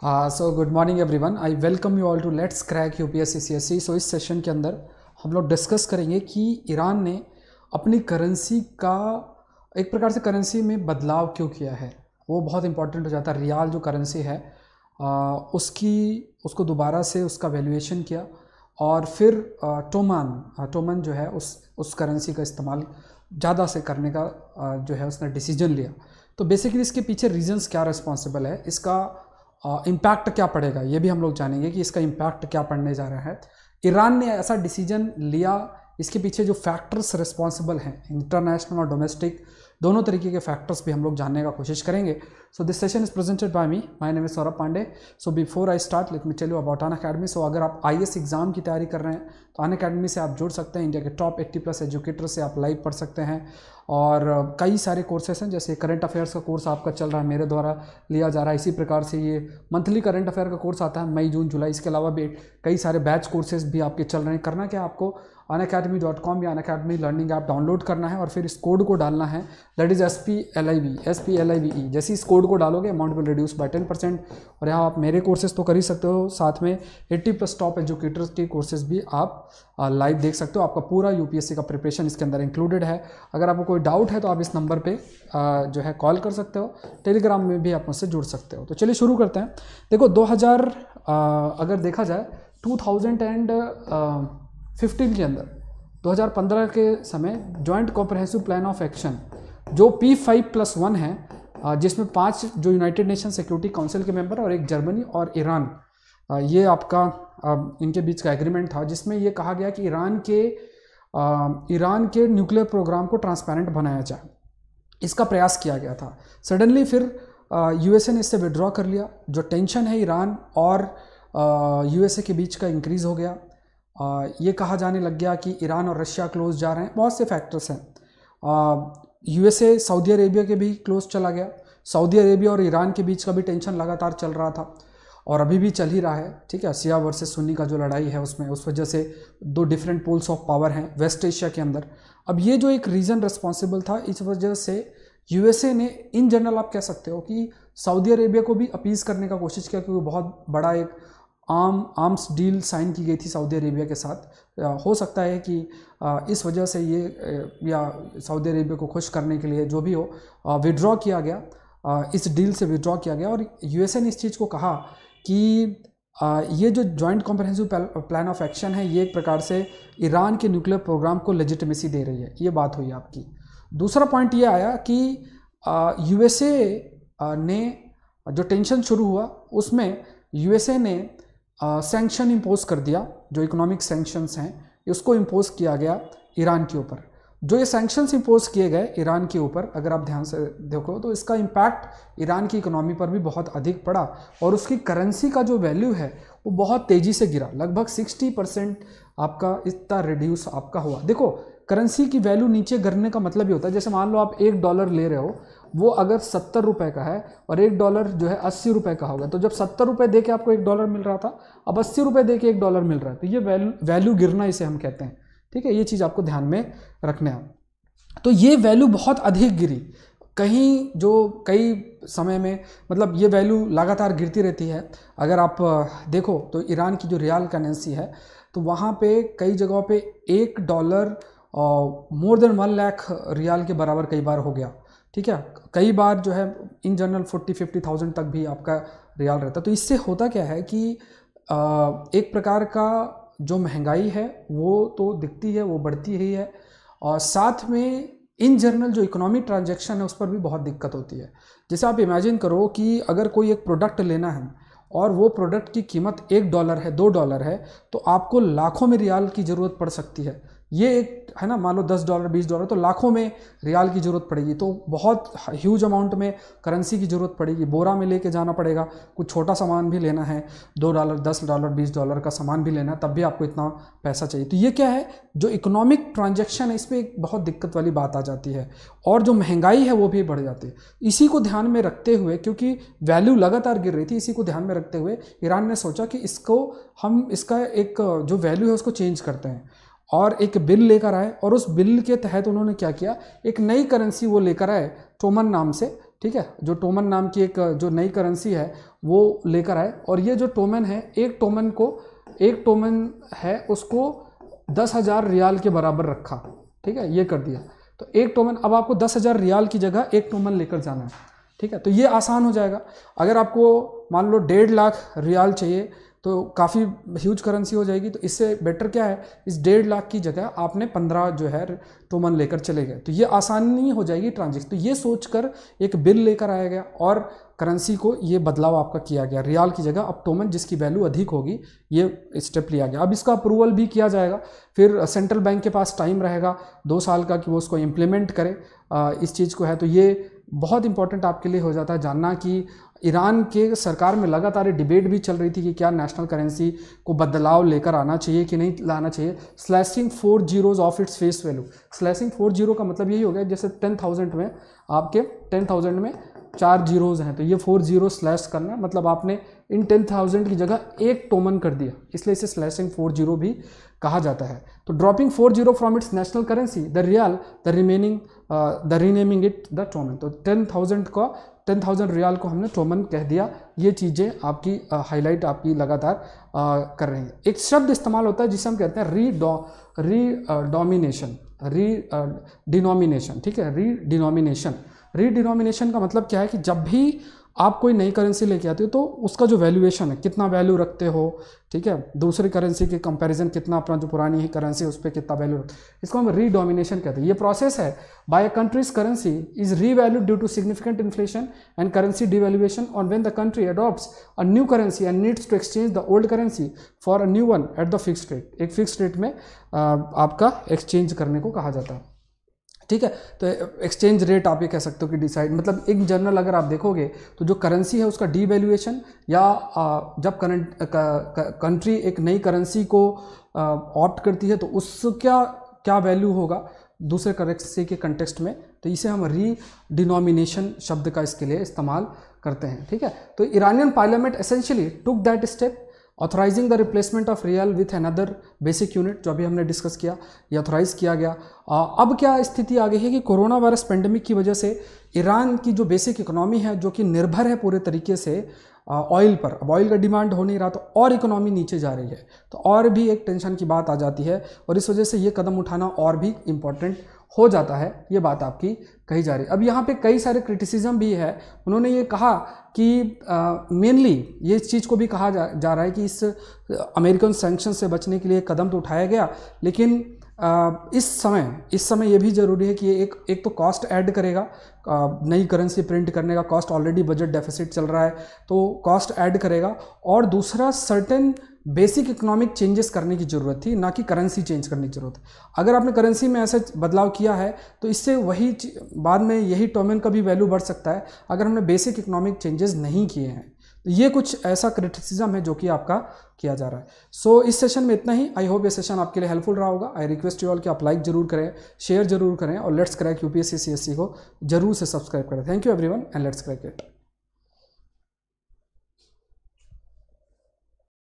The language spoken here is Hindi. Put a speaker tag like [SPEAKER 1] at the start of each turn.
[SPEAKER 1] हाँ so good morning everyone I welcome you all to let's crack U P S C C S C so इस सेशन के अंदर हम लोग डिस्कस करेंगे कि ईरान ने अपनी करेंसी का एक प्रकार से करेंसी में बदलाव क्यों किया है वो बहुत इंपॉर्टेंट हो जाता है रियाल जो करेंसी है आ, uh, उसकी उसको दोबारा से उसका वैल्यूएशन किया और फिर टोमान टोमान टोमन जो है उस उस करेंसी का इस्तेमाल ज़्यादा से करने का आ, uh, जो है उसने डिसीजन लिया तो बेसिकली इसके पीछे रीजंस क्या रिस्पॉन्सिबल है इसका इम्पैक्ट क्या पड़ेगा ये भी हम लोग जानेंगे कि इसका इम्पैक्ट क्या पड़ने जा रहा है ईरान ने ऐसा डिसीजन लिया इसके पीछे जो फैक्टर्स रिस्पॉन्सिबल हैं इंटरनेशनल और डोमेस्टिक दोनों तरीके के फैक्टर्स भी हम लोग जानने का कोशिश करेंगे so this session is presented by me my name is Saurabh Pandey so before I start let me tell you about Unacademy so अगर आप आई एग्ज़ाम की तैयारी कर रहे हैं तो अन अकेडमी से आप जुड़ सकते हैं इंडिया के टॉप एट्टी प्लस एजुकेटर से आप लाइव पढ़ सकते हैं और कई सारे कोर्सेस हैं जैसे करंट अफेयर्स का कोर्स आपका चल रहा है मेरे द्वारा लिया जा रहा है इसी प्रकार से ये मंथली करंट अफेयर का कोर्स आता है मई जून जुलाई इसके अलावा भी कई सारे बैच कोर्सेज भी आपके चल रहे हैं करना क्या आपको अन अकेडमी डॉट कॉम या Unacademy learning app download करना है और फिर इस कोड को डालना है that is S P L I B S P L I B E जैसे इस कोड को डालोगे amount will reduce by ten percent और यहाँ आप मेरे कोर्सेज तो कर ही सकते हो साथ में एट्टी प्लस टॉप एजुकेटर्स के कोर्सेज भी आप लाइव देख सकते हो आपका पूरा यू पी एस सी का प्रिपरेशन इसके अंदर इंक्लूडेड है अगर आपको कोई डाउट है तो आप इस नंबर पर जो है कॉल कर सकते हो टेलीग्राम में भी आप मुझसे जुड़ सकते हो तो चलिए शुरू करते हैं देखो दो हज़ार अगर देखा जाए टू थाउजेंड एंड फिफ्टीन के अंदर 2015 के समय joint comprehensive plan of action जो पी फाइव प्लस वन है जिसमें पांच जो यूनाइटेड नेशन सिक्योरिटी काउंसिल के मेंबर और एक जर्मनी और ईरान ये आपका इनके बीच का एग्रीमेंट था जिसमें ये कहा गया कि ईरान के ईरान के न्यूक्लियर प्रोग्राम को ट्रांसपेरेंट बनाया जाए इसका प्रयास किया गया था सडनली फिर यूएसए ने इससे विड्रॉ कर लिया जो टेंशन है ईरान और यूएसए के बीच का इंक्रीज़ हो गया ये कहा जाने लग गया कि ईरान और रशिया क्लोज जा रहे हैं बहुत से फैक्टर्स हैं यूएसए सऊदी अरेबिया के भी क्लोज चला गया सऊदी अरेबिया और ईरान के बीच का भी टेंशन लगातार चल रहा था और अभी भी चल ही रहा है ठीक है सिया वर्सेस सुन्नी का जो लड़ाई है उसमें उस वजह से दो डिफरेंट पोल्स ऑफ पावर हैं वेस्ट एशिया के अंदर अब ये जो एक रीज़न रिस्पॉन्सिबल था इस वजह से यूएसए ने इन जनरल आप कह सकते हो कि सऊदी अरेबिया को भी अपीज़ करने का कोशिश किया क्योंकि बहुत बड़ा एक आर्म आर्म्स डील साइन की गई थी सऊदी अरेबिया के साथ हो सकता है कि इस वजह से ये या सऊदी अरेबिया को खुश करने के लिए जो भी हो विड्रॉ किया गया इस डील से विड्रॉ किया गया और यूएसए ने इस चीज़ को कहा कि ये जो joint comprehensive plan of action है ये एक प्रकार से ईरान के न्यूक्लियर प्रोग्राम को लेजिटमेसी दे रही है ये बात हुई आपकी दूसरा पॉइंट ये आया कि यूएसए ने जो टेंशन शुरू हुआ उसमें यूएसए ने सेंक्शन इम्पोज कर दिया जो इकोनॉमिक सेंक्शंस हैं उसको इम्पोज किया गया ईरान के ऊपर जो ये सेंक्शंस इम्पोज किए गए ईरान के ऊपर अगर आप ध्यान से देखो तो इसका इम्पैक्ट ईरान की इकोनॉमी पर भी बहुत अधिक पड़ा और उसकी करेंसी का जो वैल्यू है वो बहुत तेज़ी से गिरा लगभग 60 परसेंट आपका इतना रिड्यूस आपका हुआ देखो करेंसी की वैल्यू नीचे गिरने का मतलब ये होता है जैसे मान लो आप एक डॉलर ले रहे हो वो अगर सत्तर रुपये का है और एक डॉलर जो है अस्सी रुपये का होगा तो जब सत्तर रुपये दे के आपको एक डॉलर मिल रहा था अब अस्सी रुपये दे के एक डॉलर मिल रहा है तो ये वैल्यू वैल्यू गिरना इसे हम कहते हैं ठीक है ये चीज़ आपको ध्यान में रखना है तो ये वैल्यू बहुत अधिक गिरी कहीं जो कई समय में मतलब ये वैल्यू लगातार गिरती रहती है अगर आप देखो तो ईरान की जो रियाल करेंसी है तो वहाँ पे कई जगहों पे एक dollar more than one lakh rial के बराबर कई बार हो गया ठीक है कई बार जो है in general forty fifty thousand तक भी आपका रियाल रहता है तो इससे होता क्या है कि एक प्रकार का जो महंगाई है वो तो दिखती है वो बढ़ती ही है और साथ में इन जनरल जो इकोनॉमिक ट्रांजेक्शन है उस पर भी बहुत दिक्कत होती है जैसे आप इमेजिन करो कि अगर कोई एक प्रोडक्ट लेना है और वो प्रोडक्ट की कीमत एक डॉलर है दो डॉलर है तो आपको लाखों में रियाल की ज़रूरत पड़ सकती है ये एक है ना मान लो दस डॉलर बीस डॉलर तो लाखों में रियाल की ज़रूरत पड़ेगी तो बहुत ह्यूज अमाउंट में करेंसी की ज़रूरत पड़ेगी बोरा में लेके जाना पड़ेगा कुछ छोटा सामान भी लेना है दो डॉलर दस डॉलर बीस डॉलर का सामान भी लेना है तब भी आपको इतना पैसा चाहिए तो ये क्या है जो इकोनॉमिक ट्रांजेक्शन है इस पर एक बहुत दिक्कत वाली बात आ जाती है और जो महंगाई है वो भी बढ़ जाती है इसी को ध्यान में रखते हुए क्योंकि वैल्यू लगातार गिर रही थी इसी को ध्यान में रखते हुए ईरान ने सोचा कि इसको हम इसका एक जो वैल्यू है उसको चेंज करते हैं और एक बिल लेकर आए और उस बिल के तहत उन्होंने क्या किया एक नई करेंसी वो लेकर आए टोमन नाम से ठीक है जो टोमन नाम की एक जो नई करेंसी है वो लेकर आए और ये जो टोमन है एक टोमन को एक टोमन है उसको दस हज़ार रियाल के बराबर रखा ठीक है ये कर दिया तो एक टोमन अब आपको दस हज़ार रियाल की जगह एक टोमन लेकर जाना है ठीक है तो ये आसान हो जाएगा अगर आपको मान लो डेढ़ लाख रियाल चाहिए तो काफ़ी ह्यूज करेंसी हो जाएगी तो इससे बेटर क्या है इस डेढ़ लाख की जगह आपने पंद्रह जो है टोमन लेकर चले गए तो ये आसानी हो जाएगी ट्रांजेक्शन तो ये सोच कर एक बिल लेकर आया गया और करेंसी को ये बदलाव आपका किया गया रियाल की जगह अब टोमन जिसकी वैल्यू अधिक होगी ये स्टेप लिया गया अब इसका अप्रूवल भी किया जाएगा फिर सेंट्रल बैंक के पास टाइम रहेगा दो साल का कि वो उसको इम्प्लीमेंट करे इस चीज़ को है तो ये बहुत इंपॉर्टेंट आपके लिए हो जाता है जानना कि ईरान के सरकार में लगातार डिबेट भी चल रही थी कि क्या नेशनल करेंसी को बदलाव लेकर आना चाहिए कि नहीं लाना चाहिए slashing four zeros off its face value slashing four zero का मतलब यही हो गया जैसे टेन थाउजेंड में आपके टेन थाउजेंड में चार जीरोज़ हैं तो ये फोर जीरो स्लैश करना मतलब आपने इन टेन थाउजेंड की जगह एक टोमन कर दिया इसलिए इसे स्लैशिंग फोर जीरो भी कहा जाता है तो dropping four zero from its national currency the rial the remaining the renaming it the toman तो टेन थाउजेंड का टेन थाउजेंड रियाल को हमने टोमन कह दिया ये चीज़ें आपकी हाईलाइट आपकी लगातार कर रही हैं एक शब्द इस्तेमाल होता है जिसे हम कहते हैं री डो री डोमिनेशन री डिनोमिनेशन ठीक है री डिनोमिनेशन री डिनोमिनेशन का मतलब क्या है कि जब भी आप कोई नई करेंसी लेके आते हो तो उसका जो वैल्यूएशन है कितना वैल्यू रखते हो ठीक है दूसरी करेंसी के कंपैरिजन कितना अपना जो पुरानी है करेंसी उस पर कितना वैल्यू रखते इसको हम रीडोमिनेशन कहते हैं ये प्रोसेस है by a country's currency is revalued due to significant inflation and currency devaluation on when the country adopts a new currency and needs to exchange the old currency for a new one at the fix rate एक फिक्स रेट में आपका एक्सचेंज करने को कहा जाता है ठीक है तो एक्सचेंज रेट आप ये कह सकते हो कि डिसाइड मतलब एक जनरल अगर आप देखोगे तो जो करेंसी है उसका डी या जब करंट कंट्री एक नई करेंसी को ऑप्ट करती है तो उसका क्या वैल्यू होगा दूसरे करेंसी के कंटेक्सट में तो इसे हम री डिनोमिनेशन शब्द का इसके लिए इस्तेमाल करते हैं ठीक है तो Iranian parliament essentially took that step authorising the replacement of rial with another basic unit जो अभी हमने डिस्कस किया ये ऑथोराइज किया गया आ, अब क्या स्थिति आ गई है कि कोरोना वायरस पेंडेमिक की वजह से ईरान की जो बेसिक इकोनॉमी है जो कि निर्भर है पूरे तरीके से ऑयल पर अब ऑयल का डिमांड हो नहीं रहा तो और इकोनॉमी नीचे जा रही है तो और भी एक टेंशन की बात आ जाती है और इस वजह से ये कदम उठाना और भी इम्पोर्टेंट हो जाता है ये बात आपकी कही जा रही है अब यहाँ पे कई सारे क्रिटिसिज्म भी है उन्होंने ये कहा कि मेनली ये चीज़ को भी कहा जा, जा रहा है कि इस अमेरिकन सेंक्शन से बचने के लिए कदम तो उठाया गया लेकिन आ, इस समय इस समय ये भी ज़रूरी है कि एक एक तो कॉस्ट ऐड करेगा नई करेंसी प्रिंट करने का कॉस्ट ऑलरेडी बजट डेफिसिट चल रहा है तो कॉस्ट ऐड करेगा और दूसरा सर्टेन बेसिक इकोनॉमिक चेंजेस करने की ज़रूरत थी ना कि करेंसी चेंज करने की ज़रूरत अगर आपने करेंसी में ऐसा बदलाव किया है तो इससे वही बाद में यही टोमेन का भी वैल्यू बढ़ सकता है अगर हमने बेसिक इकोनॉमिक चेंजेस नहीं किए हैं तो ये कुछ ऐसा क्रिटिसिज्म है जो कि आपका किया जा रहा है सो so, इस सेशन में इतना ही आई होप ये सेशन आपके लिए हेल्पफुल रहा होगा आई रिक्वेस्ट यू ऑल कि आप लाइक जरूर करें शेयर जरूर करें और लेट्स क्रैक यू पी को जरूर से सब्सक्राइब करें thank you every and let's crack it